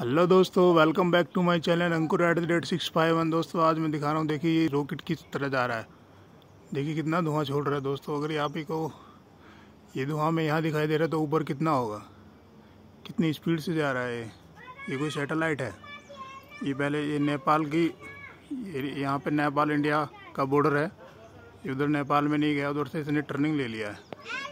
hello दोस्तों welcome back to my channel Ankur at the rate six five one दोस्तों आज मैं दिखा रहा हूँ देखिए ये रॉकेट किस तरह जा रहा है देखिए कितना धुआं छोड़ रहा है दोस्तों अगर आप ही को ये धुआं में यहाँ दिखाई दे रहा है तो ऊपर कितना होगा कितनी स्पीड से जा रहा है ये कोई सेटेलाइट है ये पहले ये नेपाल की यहाँ पर नेपाल इंडिया का बॉर्डर है उधर नेपाल में नहीं गया उधर से इसने टर्निंग ले लिया है